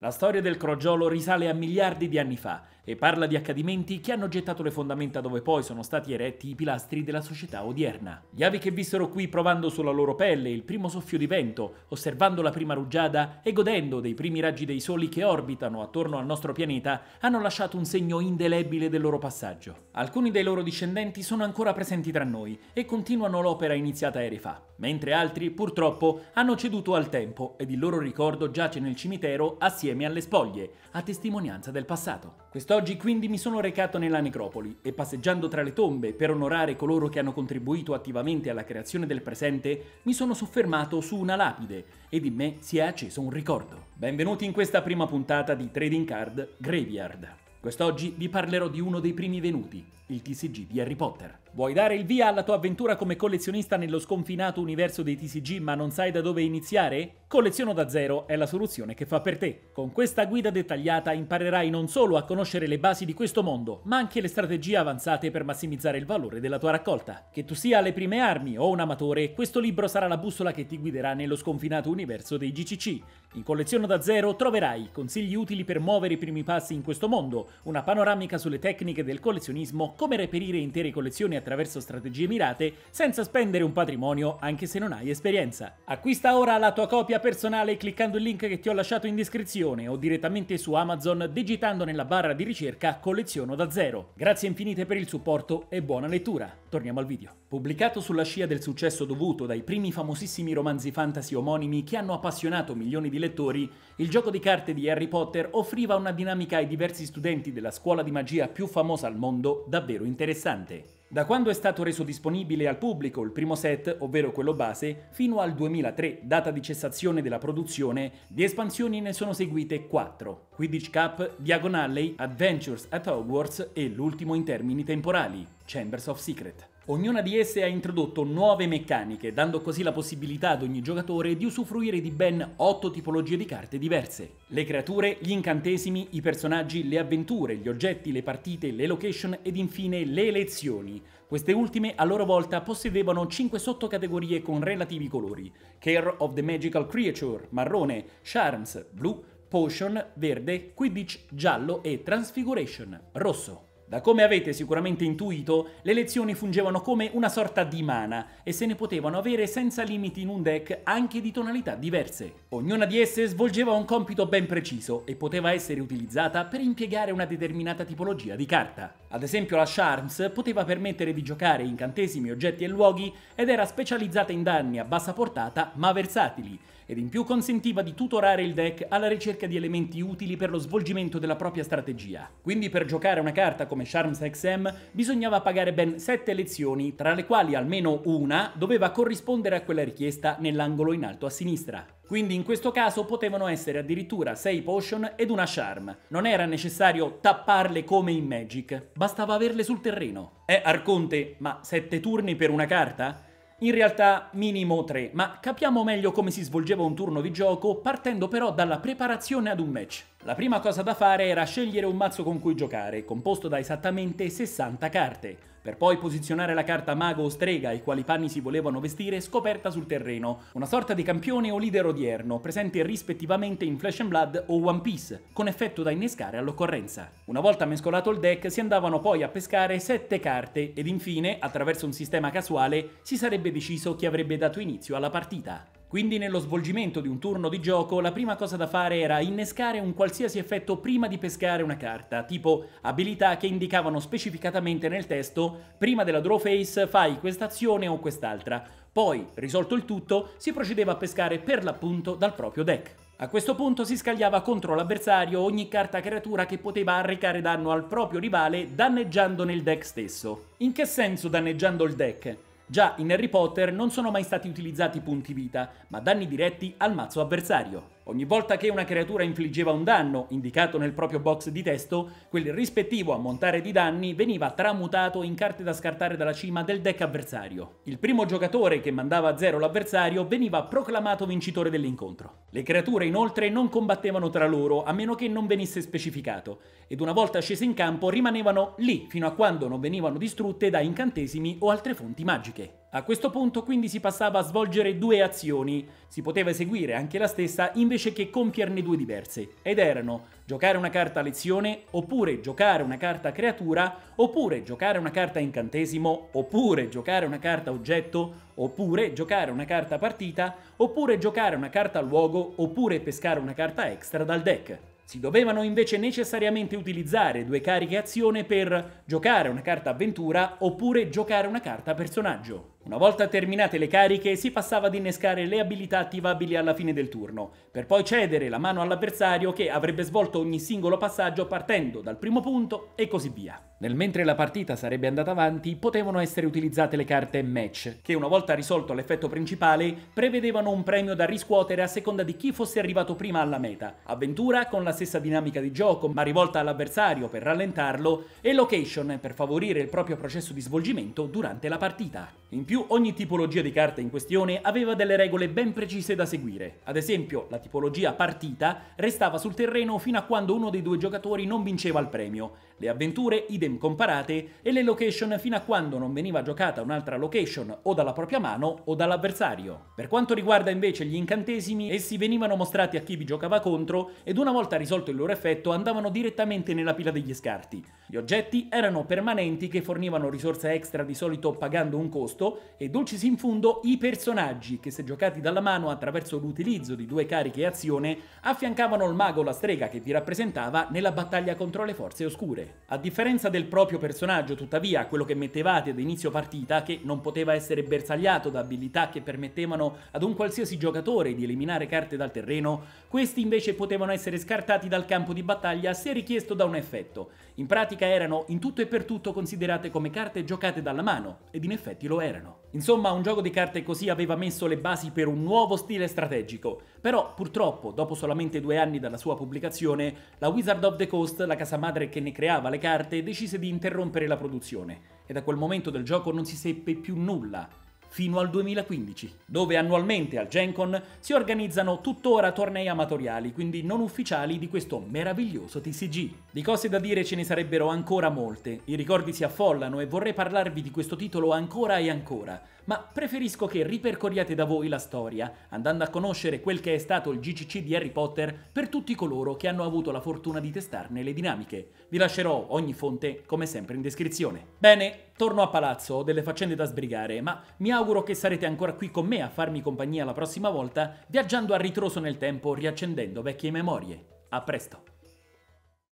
La storia del crogiolo risale a miliardi di anni fa e parla di accadimenti che hanno gettato le fondamenta dove poi sono stati eretti i pilastri della società odierna. Gli avi che vissero qui provando sulla loro pelle il primo soffio di vento, osservando la prima rugiada e godendo dei primi raggi dei soli che orbitano attorno al nostro pianeta, hanno lasciato un segno indelebile del loro passaggio. Alcuni dei loro discendenti sono ancora presenti tra noi e continuano l'opera iniziata eri fa, mentre altri, purtroppo, hanno ceduto al tempo ed il loro ricordo giace nel cimitero assieme assieme alle spoglie, a testimonianza del passato. Quest'oggi quindi mi sono recato nella necropoli e passeggiando tra le tombe per onorare coloro che hanno contribuito attivamente alla creazione del presente, mi sono soffermato su una lapide ed in me si è acceso un ricordo. Benvenuti in questa prima puntata di Trading Card Graveyard. Quest'oggi vi parlerò di uno dei primi venuti, il TCG di Harry Potter. Vuoi dare il via alla tua avventura come collezionista nello sconfinato universo dei TCG ma non sai da dove iniziare? Colleziono da zero è la soluzione che fa per te. Con questa guida dettagliata imparerai non solo a conoscere le basi di questo mondo, ma anche le strategie avanzate per massimizzare il valore della tua raccolta. Che tu sia alle prime armi o un amatore, questo libro sarà la bussola che ti guiderà nello sconfinato universo dei GCC. In Colleziono da zero troverai consigli utili per muovere i primi passi in questo mondo, una panoramica sulle tecniche del collezionismo, come reperire intere collezioni attraverso strategie mirate senza spendere un patrimonio anche se non hai esperienza. Acquista ora la tua copia mia personale cliccando il link che ti ho lasciato in descrizione o direttamente su Amazon digitando nella barra di ricerca Colleziono da zero. Grazie infinite per il supporto e buona lettura. Torniamo al video. Pubblicato sulla scia del successo dovuto dai primi famosissimi romanzi fantasy omonimi che hanno appassionato milioni di lettori, il gioco di carte di Harry Potter offriva una dinamica ai diversi studenti della scuola di magia più famosa al mondo davvero interessante. Da quando è stato reso disponibile al pubblico il primo set, ovvero quello base, fino al 2003, data di cessazione della produzione, di espansioni ne sono seguite 4. Quidditch Cup, Diagon Alley, Adventures at Hogwarts e l'ultimo in termini temporali, Chambers of Secret. Ognuna di esse ha introdotto nuove meccaniche, dando così la possibilità ad ogni giocatore di usufruire di ben 8 tipologie di carte diverse. Le creature, gli incantesimi, i personaggi, le avventure, gli oggetti, le partite, le location ed infine le elezioni. Queste ultime a loro volta possedevano 5 sottocategorie con relativi colori. Care of the Magical Creature, marrone, Charms, blu, Potion, verde, Quidditch, giallo e Transfiguration, rosso. Da come avete sicuramente intuito, le lezioni fungevano come una sorta di mana e se ne potevano avere senza limiti in un deck anche di tonalità diverse. Ognuna di esse svolgeva un compito ben preciso e poteva essere utilizzata per impiegare una determinata tipologia di carta. Ad esempio la Charms poteva permettere di giocare incantesimi, oggetti e luoghi ed era specializzata in danni a bassa portata ma versatili, ed in più consentiva di tutorare il deck alla ricerca di elementi utili per lo svolgimento della propria strategia. Quindi per giocare una carta come Charms XM bisognava pagare ben 7 lezioni, tra le quali almeno una doveva corrispondere a quella richiesta nell'angolo in alto a sinistra. Quindi in questo caso potevano essere addirittura 6 potion ed una charm. Non era necessario tapparle come in Magic, bastava averle sul terreno. Eh Arconte, ma 7 turni per una carta? In realtà minimo 3, ma capiamo meglio come si svolgeva un turno di gioco partendo però dalla preparazione ad un match. La prima cosa da fare era scegliere un mazzo con cui giocare, composto da esattamente 60 carte per poi posizionare la carta mago o strega ai quali panni si volevano vestire scoperta sul terreno, una sorta di campione o leader odierno, presente rispettivamente in Flash and Blood o One Piece, con effetto da innescare all'occorrenza. Una volta mescolato il deck si andavano poi a pescare 7 carte ed infine, attraverso un sistema casuale, si sarebbe deciso chi avrebbe dato inizio alla partita. Quindi nello svolgimento di un turno di gioco la prima cosa da fare era innescare un qualsiasi effetto prima di pescare una carta, tipo abilità che indicavano specificatamente nel testo prima della draw face fai quest'azione o quest'altra. Poi, risolto il tutto, si procedeva a pescare per l'appunto dal proprio deck. A questo punto si scagliava contro l'avversario ogni carta creatura che poteva arrecare danno al proprio rivale danneggiandone il deck stesso. In che senso danneggiando il deck? Già in Harry Potter non sono mai stati utilizzati punti vita, ma danni diretti al mazzo avversario. Ogni volta che una creatura infliggeva un danno, indicato nel proprio box di testo, quel rispettivo ammontare di danni veniva tramutato in carte da scartare dalla cima del deck avversario. Il primo giocatore che mandava a zero l'avversario veniva proclamato vincitore dell'incontro. Le creature inoltre non combattevano tra loro a meno che non venisse specificato, ed una volta scese in campo rimanevano lì fino a quando non venivano distrutte da incantesimi o altre fonti magiche. A questo punto quindi si passava a svolgere due azioni, si poteva eseguire anche la stessa invece che compierne due diverse, ed erano giocare una carta lezione, oppure giocare una carta creatura, oppure giocare una carta incantesimo, oppure giocare una carta oggetto, oppure giocare una carta partita, oppure giocare una carta luogo, oppure pescare una carta extra dal deck. Si dovevano invece necessariamente utilizzare due cariche azione per giocare una carta avventura oppure giocare una carta personaggio. Una volta terminate le cariche si passava ad innescare le abilità attivabili alla fine del turno, per poi cedere la mano all'avversario che avrebbe svolto ogni singolo passaggio partendo dal primo punto e così via. Nel mentre la partita sarebbe andata avanti potevano essere utilizzate le carte match, che una volta risolto l'effetto principale prevedevano un premio da riscuotere a seconda di chi fosse arrivato prima alla meta, avventura con la stessa dinamica di gioco ma rivolta all'avversario per rallentarlo e location per favorire il proprio processo di svolgimento durante la partita. In più più, ogni tipologia di carta in questione aveva delle regole ben precise da seguire. Ad esempio, la tipologia partita restava sul terreno fino a quando uno dei due giocatori non vinceva il premio le avventure idem comparate e le location fino a quando non veniva giocata un'altra location o dalla propria mano o dall'avversario. Per quanto riguarda invece gli incantesimi, essi venivano mostrati a chi vi giocava contro ed una volta risolto il loro effetto andavano direttamente nella pila degli scarti. Gli oggetti erano permanenti che fornivano risorse extra di solito pagando un costo e dolcis in fundo i personaggi che se giocati dalla mano attraverso l'utilizzo di due cariche e azione affiancavano il mago o la strega che vi rappresentava nella battaglia contro le forze oscure. A differenza del proprio personaggio, tuttavia, quello che mettevate ad inizio partita, che non poteva essere bersagliato da abilità che permettevano ad un qualsiasi giocatore di eliminare carte dal terreno, questi invece potevano essere scartati dal campo di battaglia se richiesto da un effetto. In pratica erano in tutto e per tutto considerate come carte giocate dalla mano, ed in effetti lo erano. Insomma, un gioco di carte così aveva messo le basi per un nuovo stile strategico, però purtroppo, dopo solamente due anni dalla sua pubblicazione, la Wizard of the Coast, la casa madre che ne creava le carte, decise di interrompere la produzione, e da quel momento del gioco non si seppe più nulla, fino al 2015, dove annualmente al GenCon si organizzano tuttora tornei amatoriali, quindi non ufficiali, di questo meraviglioso TCG. Di cose da dire ce ne sarebbero ancora molte, i ricordi si affollano e vorrei parlarvi di questo titolo ancora e ancora, ma preferisco che ripercorriate da voi la storia, andando a conoscere quel che è stato il GCC di Harry Potter per tutti coloro che hanno avuto la fortuna di testarne le dinamiche. Vi lascerò ogni fonte, come sempre, in descrizione. Bene, torno a palazzo, ho delle faccende da sbrigare, ma mi auguro auguro che sarete ancora qui con me a farmi compagnia la prossima volta, viaggiando a ritroso nel tempo, riaccendendo vecchie memorie. A presto!